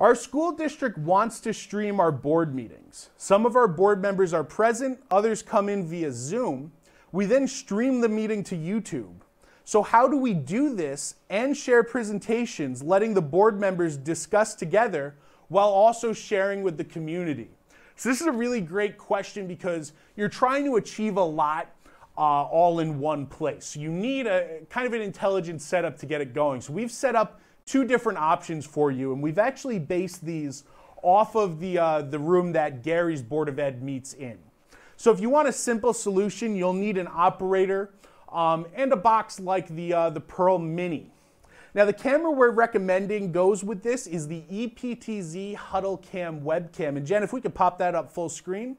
Our school district wants to stream our board meetings. Some of our board members are present, others come in via Zoom. We then stream the meeting to YouTube. So how do we do this and share presentations, letting the board members discuss together while also sharing with the community? So this is a really great question because you're trying to achieve a lot uh, all in one place. You need a kind of an intelligent setup to get it going. So we've set up two different options for you, and we've actually based these off of the, uh, the room that Gary's Board of Ed meets in. So if you want a simple solution, you'll need an operator um, and a box like the, uh, the Pearl Mini. Now the camera we're recommending goes with this is the EPTZ Huddle Cam webcam. And Jen, if we could pop that up full screen,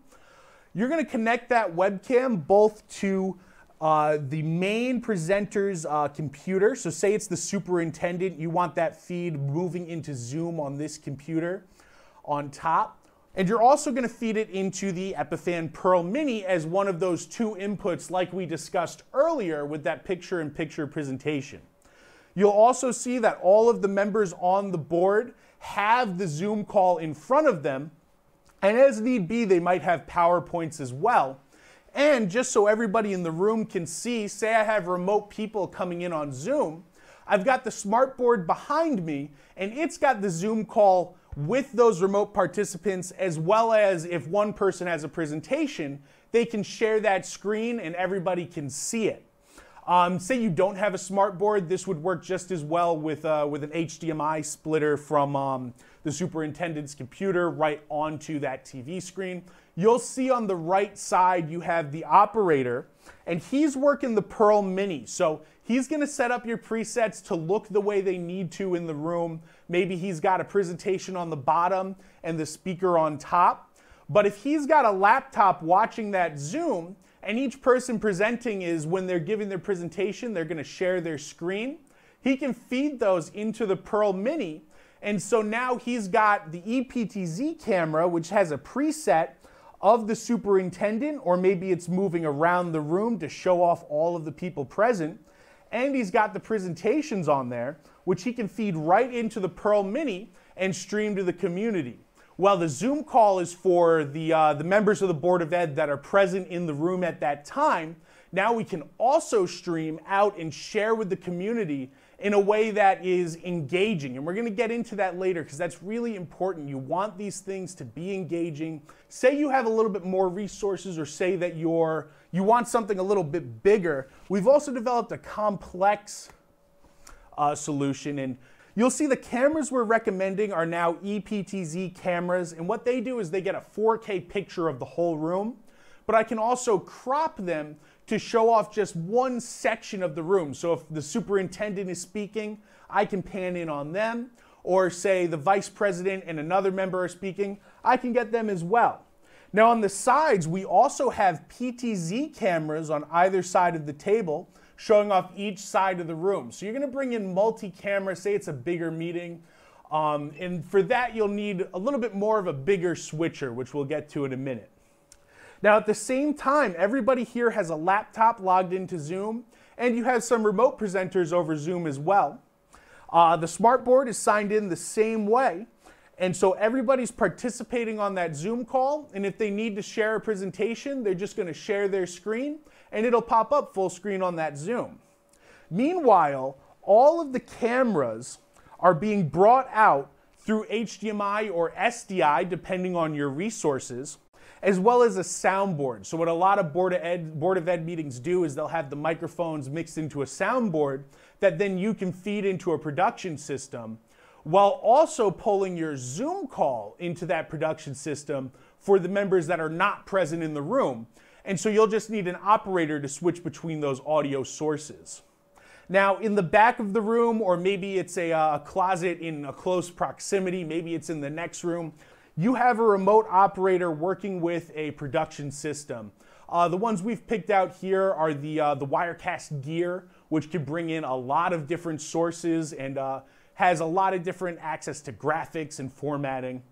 you're gonna connect that webcam both to uh, the main presenter's uh, computer. So say it's the superintendent, you want that feed moving into Zoom on this computer on top. And you're also gonna feed it into the Epiphan Pearl Mini as one of those two inputs like we discussed earlier with that picture-in-picture -picture presentation. You'll also see that all of the members on the board have the Zoom call in front of them, and as need be, they might have PowerPoints as well. And just so everybody in the room can see, say I have remote people coming in on Zoom, I've got the smart board behind me and it's got the Zoom call with those remote participants as well as if one person has a presentation, they can share that screen and everybody can see it. Um, say you don't have a smart board, this would work just as well with, uh, with an HDMI splitter from um, the superintendent's computer right onto that TV screen. You'll see on the right side you have the operator, and he's working the Pearl Mini. So he's gonna set up your presets to look the way they need to in the room. Maybe he's got a presentation on the bottom and the speaker on top. But if he's got a laptop watching that Zoom, and each person presenting is when they're giving their presentation, they're going to share their screen. He can feed those into the Pearl Mini. And so now he's got the EPTZ camera, which has a preset of the superintendent, or maybe it's moving around the room to show off all of the people present. And he's got the presentations on there, which he can feed right into the Pearl Mini and stream to the community. Well, the Zoom call is for the, uh, the members of the Board of Ed that are present in the room at that time. Now we can also stream out and share with the community in a way that is engaging. And we're going to get into that later because that's really important. You want these things to be engaging. Say you have a little bit more resources or say that you're you want something a little bit bigger. We've also developed a complex uh, solution and You'll see the cameras we're recommending are now EPTZ cameras, and what they do is they get a 4K picture of the whole room, but I can also crop them to show off just one section of the room. So if the superintendent is speaking, I can pan in on them, or say the vice president and another member are speaking, I can get them as well. Now on the sides, we also have PTZ cameras on either side of the table showing off each side of the room. So you're gonna bring in multi-camera, say it's a bigger meeting, um, and for that you'll need a little bit more of a bigger switcher, which we'll get to in a minute. Now at the same time, everybody here has a laptop logged into Zoom, and you have some remote presenters over Zoom as well. Uh, the smartboard is signed in the same way, and so everybody's participating on that Zoom call. And if they need to share a presentation, they're just gonna share their screen and it'll pop up full screen on that Zoom. Meanwhile, all of the cameras are being brought out through HDMI or SDI, depending on your resources, as well as a soundboard. So what a lot of Board of Ed, Board of Ed meetings do is they'll have the microphones mixed into a soundboard that then you can feed into a production system while also pulling your Zoom call into that production system for the members that are not present in the room. And so you'll just need an operator to switch between those audio sources. Now, in the back of the room, or maybe it's uh, a, closet in a close proximity, maybe it's in the next room, you have a remote operator working with a production system. Uh, the ones we've picked out here are the, uh, the Wirecast Gear, which can bring in a lot of different sources and uh, has a lot of different access to graphics and formatting.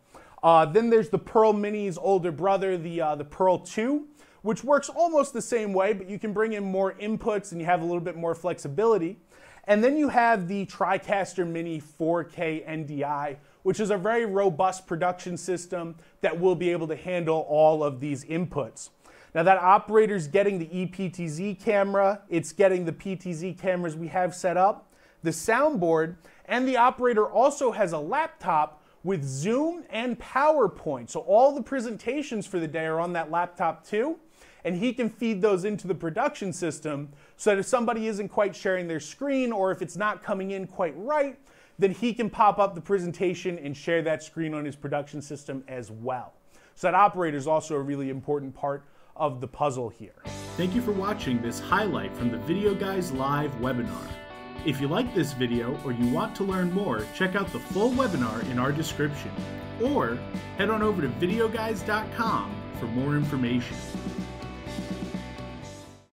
Uh, then there's the Pearl Mini's older brother, the, uh, the Pearl 2, which works almost the same way, but you can bring in more inputs and you have a little bit more flexibility. And then you have the TriCaster Mini 4K NDI, which is a very robust production system that will be able to handle all of these inputs. Now that operator's getting the ePTZ camera, it's getting the PTZ cameras we have set up, the soundboard, and the operator also has a laptop with Zoom and PowerPoint. So all the presentations for the day are on that laptop too, and he can feed those into the production system so that if somebody isn't quite sharing their screen or if it's not coming in quite right, then he can pop up the presentation and share that screen on his production system as well. So that operator is also a really important part of the puzzle here. Thank you for watching this highlight from the Video Guys Live webinar. If you like this video or you want to learn more, check out the full webinar in our description, or head on over to videoguys.com for more information.